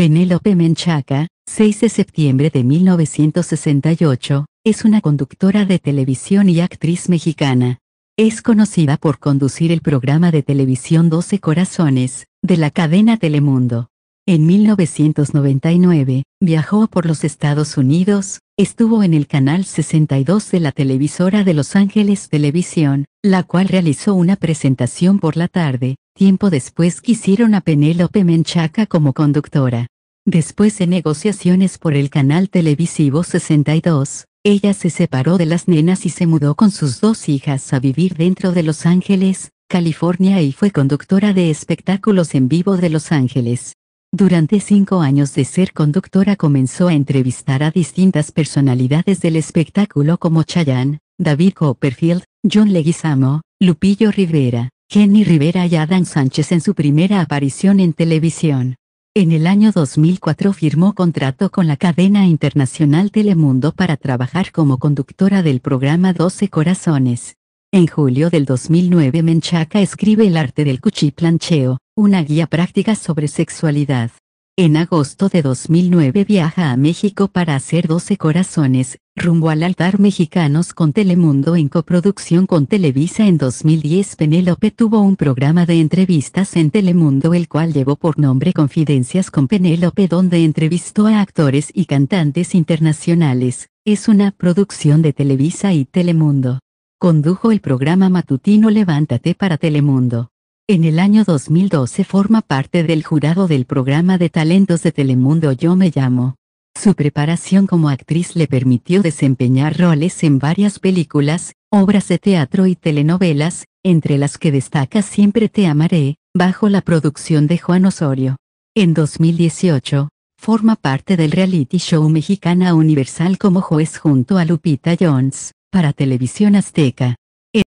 Penélope Menchaca, 6 de septiembre de 1968, es una conductora de televisión y actriz mexicana. Es conocida por conducir el programa de televisión 12 Corazones, de la cadena Telemundo. En 1999, viajó por los Estados Unidos, estuvo en el canal 62 de la televisora de Los Ángeles Televisión, la cual realizó una presentación por la tarde, Tiempo después quisieron a Penélope Menchaca como conductora. Después de negociaciones por el canal televisivo 62, ella se separó de las nenas y se mudó con sus dos hijas a vivir dentro de Los Ángeles, California y fue conductora de espectáculos en vivo de Los Ángeles. Durante cinco años de ser conductora comenzó a entrevistar a distintas personalidades del espectáculo como Chayanne, David Copperfield, John Leguizamo, Lupillo Rivera, Jenny Rivera y Adán Sánchez en su primera aparición en televisión. En el año 2004 firmó contrato con la cadena internacional Telemundo para trabajar como conductora del programa 12 Corazones. En julio del 2009 Menchaca escribe El arte del cuchiplancheo, una guía práctica sobre sexualidad. En agosto de 2009 viaja a México para hacer 12 corazones, rumbo al altar mexicanos con Telemundo en coproducción con Televisa en 2010 Penélope tuvo un programa de entrevistas en Telemundo el cual llevó por nombre Confidencias con Penélope donde entrevistó a actores y cantantes internacionales, es una producción de Televisa y Telemundo. Condujo el programa matutino Levántate para Telemundo. En el año 2012 forma parte del jurado del programa de talentos de Telemundo Yo Me Llamo. Su preparación como actriz le permitió desempeñar roles en varias películas, obras de teatro y telenovelas, entre las que destaca Siempre te amaré, bajo la producción de Juan Osorio. En 2018, forma parte del reality show Mexicana Universal como juez junto a Lupita Jones, para Televisión Azteca.